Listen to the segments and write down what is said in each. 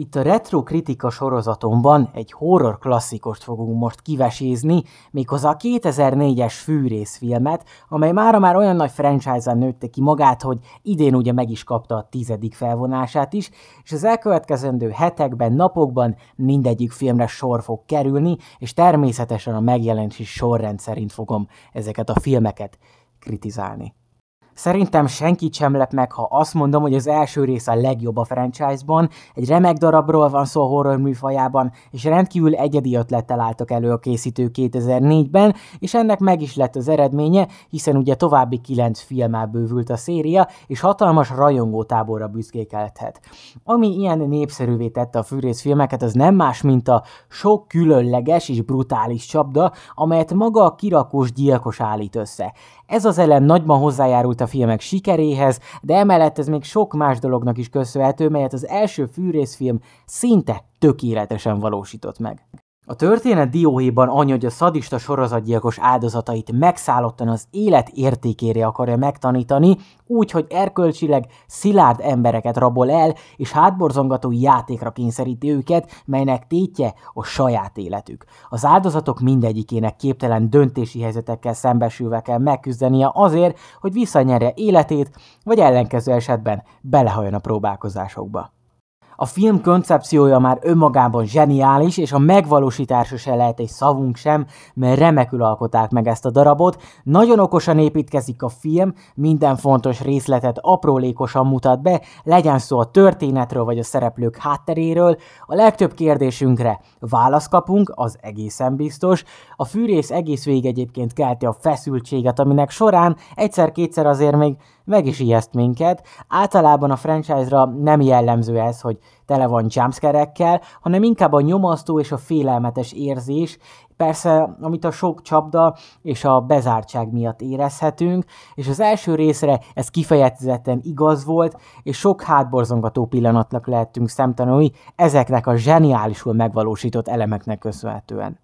Itt a retro kritika sorozatomban egy horror klasszikort fogunk most kivesézni, méghozzá a 2004-es fűrészfilmet, amely mára már olyan nagy franchise-en nőtte ki magát, hogy idén ugye meg is kapta a tizedik felvonását is, és az elkövetkezendő hetekben, napokban mindegyik filmre sor fog kerülni, és természetesen a megjelenési sorrend szerint fogom ezeket a filmeket kritizálni. Szerintem senkit sem lep meg, ha azt mondom, hogy az első rész a legjobb a franchise-ban, egy remek darabról van szó a horror műfajában, és rendkívül egyedi ötlettel álltak elő a készítő 2004-ben, és ennek meg is lett az eredménye, hiszen ugye további kilenc filmmel bővült a széria, és hatalmas rajongótáborra büszkékelthet. Ami ilyen népszerűvé tette a filmeket, az nem más, mint a sok különleges és brutális csapda, amelyet maga a kirakós gyilkos állít össze. Ez az elem nagyban hozzájárult a filmek sikeréhez, de emellett ez még sok más dolognak is köszönhető, melyet az első fűrészfilm szinte tökéletesen valósított meg. A történet dióhéjban anya, hogy a szadista sorozatgyilkos áldozatait megszállottan az élet értékére akarja megtanítani, úgy, hogy erkölcsileg szilárd embereket rabol el, és hátborzongató játékra kényszeríti őket, melynek tétje a saját életük. Az áldozatok mindegyikének képtelen döntési helyzetekkel szembesülve kell megküzdenie azért, hogy visszanyerje életét, vagy ellenkező esetben belehajjon a próbálkozásokba. A film koncepciója már önmagában zseniális, és a megvalósítása se lehet egy szavunk sem, mert remekül alkották meg ezt a darabot. Nagyon okosan építkezik a film, minden fontos részletet aprólékosan mutat be, legyen szó a történetről vagy a szereplők hátteréről. A legtöbb kérdésünkre választ kapunk, az egészen biztos. A fűrész egész végig egyébként kelti a feszültséget, aminek során egyszer-kétszer azért még meg is ijeszt minket. Általában a franchise-ra nem jellemző ez, hogy tele van jumpscare hanem inkább a nyomasztó és a félelmetes érzés, persze, amit a sok csapda és a bezártság miatt érezhetünk, és az első részre ez kifejezetten igaz volt, és sok hátborzongató pillanatnak lehettünk szemtanulni ezeknek a zseniálisul megvalósított elemeknek köszönhetően.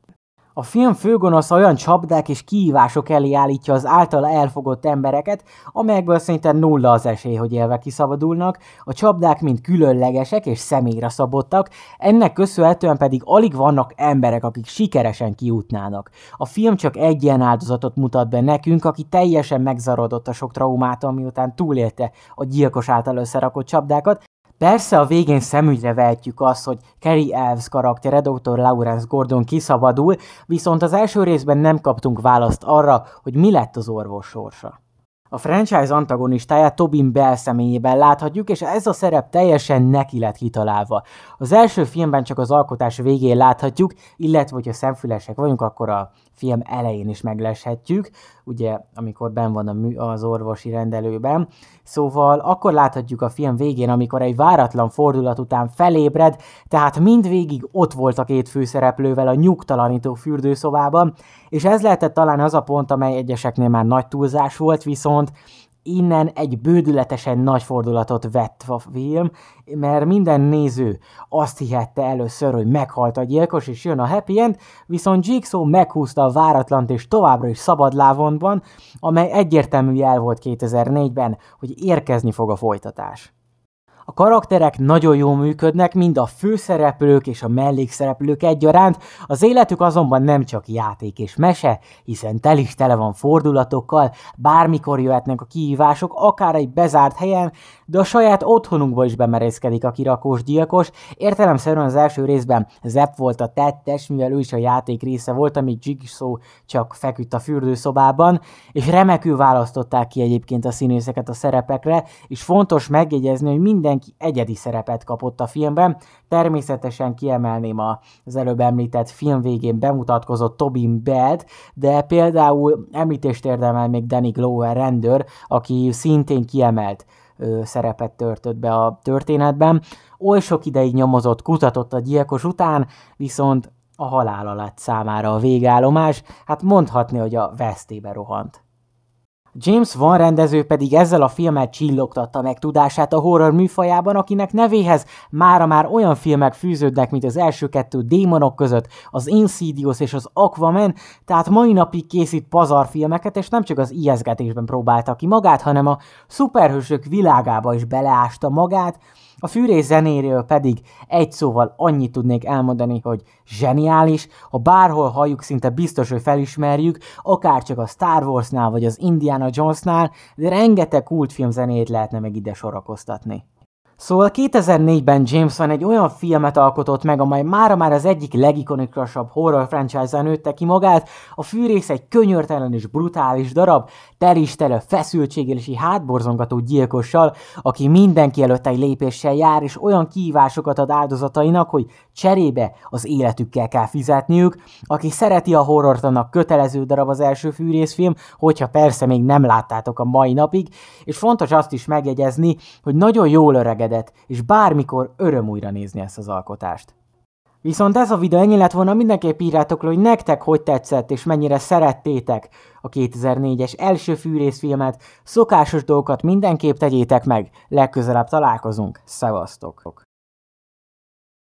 A film főgonosz olyan csapdák és kihívások elé állítja az általa elfogott embereket, amelyekből szinte nulla az esély, hogy élve kiszabadulnak, a csapdák mind különlegesek és személyre szabottak, ennek köszönhetően pedig alig vannak emberek, akik sikeresen kiútnának. A film csak egy ilyen áldozatot mutat be nekünk, aki teljesen megzarodott a sok traumától, miután túlélte a gyilkos által összerakott csapdákat, Persze a végén szemügyre vehetjük azt, hogy Kerry Elves karaktere Dr. Lawrence Gordon kiszabadul, viszont az első részben nem kaptunk választ arra, hogy mi lett az orvos sorsa a franchise antagonistáját Tobin Bell személyében láthatjuk, és ez a szerep teljesen neki lett kitalálva. Az első filmben csak az alkotás végén láthatjuk, illetve hogyha szemfülesek vagyunk, akkor a film elején is megleshetjük, ugye amikor ben van a mű, az orvosi rendelőben. Szóval akkor láthatjuk a film végén, amikor egy váratlan fordulat után felébred, tehát mindvégig ott volt a két főszereplővel a nyugtalanító fürdőszobában, és ez lehetett talán az a pont, amely egyeseknél már nagy túlzás volt, viszont viszont innen egy bődületesen nagy fordulatot vett a film, mert minden néző azt hihette először, hogy meghalt a gyilkos, és jön a happy end, viszont Jigsaw meghúzta a váratlant és továbbra is szabadlávonban, amely egyértelmű jel volt 2004-ben, hogy érkezni fog a folytatás. A karakterek nagyon jól működnek, mind a főszereplők és a mellékszereplők egyaránt, az életük azonban nem csak játék és mese, hiszen tel is tele van fordulatokkal, bármikor jöhetnek a kihívások, akár egy bezárt helyen, de a saját otthonunkba is bemerészkedik a kirakós gyilkos. Értelemszerűen az első részben Zepp volt a tettes, mivel ő is a játék része volt, amíg Jigsaw csak feküdt a fürdőszobában, és remekül választották ki egyébként a színészeket a szerepekre, és fontos megjegyezni, hogy minden mindenki egyedi szerepet kapott a filmben. Természetesen kiemelném az előbb említett film végén bemutatkozott Tobin Bed, de például említést érdemel még Danny Glover rendőr, aki szintén kiemelt szerepet törtött be a történetben. Oly sok ideig nyomozott, kutatott a gyilkos után, viszont a halál alatt számára a végállomás, hát mondhatni, hogy a vesztébe rohant. James Van rendező pedig ezzel a filmmel csillogtatta meg tudását a horror műfajában, akinek nevéhez mára már olyan filmek fűződnek, mint az első kettő démonok között, az Insidious és az Aquaman, tehát mai napig készít pazar filmeket és nem csak az ijeszgetésben próbálta ki magát, hanem a szuperhősök világába is beleásta magát, a fűrész zenéről pedig egy szóval annyit tudnék elmondani, hogy zseniális, ha bárhol halljuk, szinte biztos, hogy felismerjük, akár csak a Star Warsnál vagy az Indiana Jonesnál, de rengeteg kultfilm zenét lehetne meg ide sorakoztatni. Szóval 2004-ben James Wan egy olyan filmet alkotott meg, amely mára már az egyik legikonikusabb horror franchise-en nőtte ki magát, a fűrész egy könyörtelen és brutális darab, tel feszültséggel és hátborzongató gyilkossal, aki mindenki előtt egy lépéssel jár, és olyan kívásokat ad áldozatainak, hogy cserébe az életükkel kell fizetniük. Aki szereti a horrort, annak kötelező darab az első fűrészfilm, hogyha persze még nem láttátok a mai napig, és fontos azt is megjegyezni, hogy nagyon jól öreg elégedett, és bármikor öröm újra nézni ezt az alkotást. Viszont ez a videó ennyi lett volna, mindenképp írjátok le, hogy nektek hogy tetszett és mennyire szerettétek a 2004-es első fűrészfilmet. Szokásos dolgokat mindenképp tegyétek meg, legközelebb találkozunk, szevasztok!